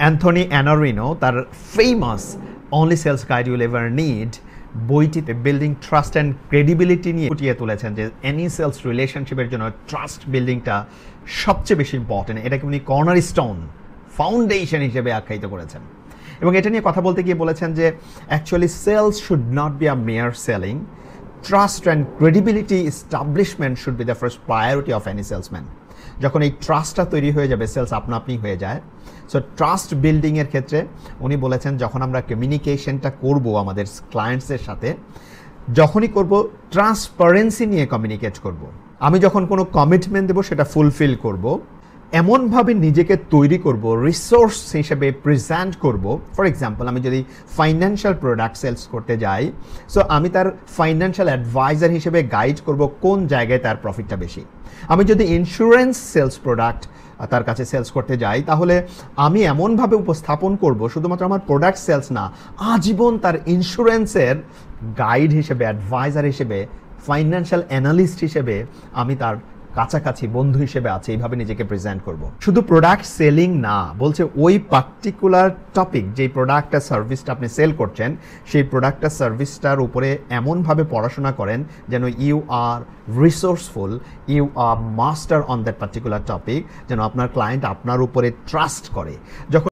Anthony Annarino তার famous only sales guide you'll ever need বইটিতে building trust and credibility নিয়ে ফুটিয়ে তুলেছেন যে এনি সেলস রিলেশনশিপের জন্য ট্রাস্ট বিল্ডিংটা সবচেয়ে বেশি ইম্পর্টেন্ট এটাকে উনি কর্নার স্টোন ফাউন্ডেশন হিসেবে আখ্যায়িত করেছেন এবং এটা নিয়ে কথা বলতে গিয়ে বলেছেন যে actually sales should not be a mere selling trust and credibility establishment should be the first priority of any salesman যখন এই ট্রাস্টটা তৈরি হয়ে যাবে সেলস আপনা আপনি হয়ে যায় সো ট্রাস্ট বিল্ডিংয়ের ক্ষেত্রে উনি বলেছেন যখন আমরা কমিউনিকেশনটা করব আমাদের ক্লায়েন্টসের সাথে যখনই করব ট্রান্সপারেন্সি নিয়ে কমিউনিকেট করব। আমি যখন কোনো কমিটমেন্ট দেবো সেটা ফুলফিল করব এমনভাবে নিজেকে তৈরি করব রিসোর্স হিসেবে প্রেজেন্ট করব ফর এক্সাম্পল আমি যদি ফাইন্যান্সিয়াল প্রোডাক্ট সেলস করতে যাই সো আমি তার ফাইন্যান্সিয়াল অ্যাডভাইজার হিসেবে গাইড করব কোন জায়গায় তার প্রফিটটা বেশি আমি যদি ইন্স্যুরেন্স সেলস প্রোডাক্ট তার কাছে সেলস করতে যাই তাহলে আমি এমনভাবে উপস্থাপন করব শুধুমাত্র আমার প্রোডাক্ট সেলস না আজীবন তার ইন্স্যুরেন্সের গাইড হিসেবে অ্যাডভাইজার হিসেবে ফাইন্যান্সিয়াল অ্যানালিস্ট হিসেবে আমি তার কাছাকাছি বন্ধু হিসেবে আছে এইভাবে নিজেকে প্রেজেন্ট করব শুধু প্রোডাক্ট সেলিং না বলছে ওই পার্টিকুলার টপিক যে প্রোডাক্টটা সার্ভিসটা আপনি সেল করছেন সেই প্রোডাক্টটা সার্ভিসটার উপরে এমনভাবে পড়াশোনা করেন যেন you are resourceful you are master on that particular topic যেন আপনার ক্লায়েন্ট আপনার উপরে ট্রাস্ট করে যখন